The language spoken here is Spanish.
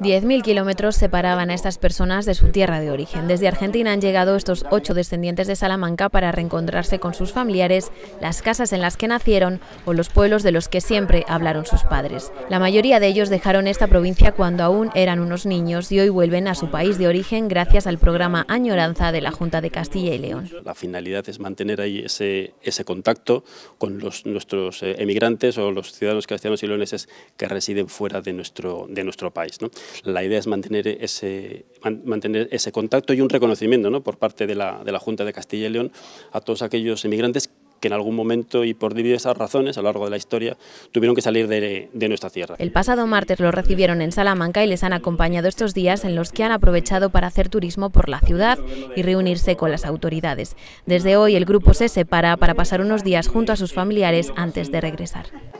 10.000 kilómetros separaban a estas personas de su tierra de origen. Desde Argentina han llegado estos ocho descendientes de Salamanca para reencontrarse con sus familiares, las casas en las que nacieron o los pueblos de los que siempre hablaron sus padres. La mayoría de ellos dejaron esta provincia cuando aún eran unos niños y hoy vuelven a su país de origen gracias al programa Añoranza de la Junta de Castilla y León. La finalidad es mantener ahí ese, contacto con los, nuestros eh, emigrantes o los ciudadanos castellanos y leoneses que residen fuera de nuestro, de nuestro país. ¿no? La idea es mantener ese, mantener ese contacto y un reconocimiento por parte de la, Junta de Castilla y León a todos aquellos inmigrantes que en algún momento y por diversas razones a lo largo de la historia tuvieron que salir de, de, nuestra tierra. El pasado martes los recibieron en Salamanca y les han acompañado estos días en los que han aprovechado para hacer turismo por la ciudad y reunirse con las autoridades. Desde hoy el grupo se separa para pasar unos días junto a sus familiares antes de regresar.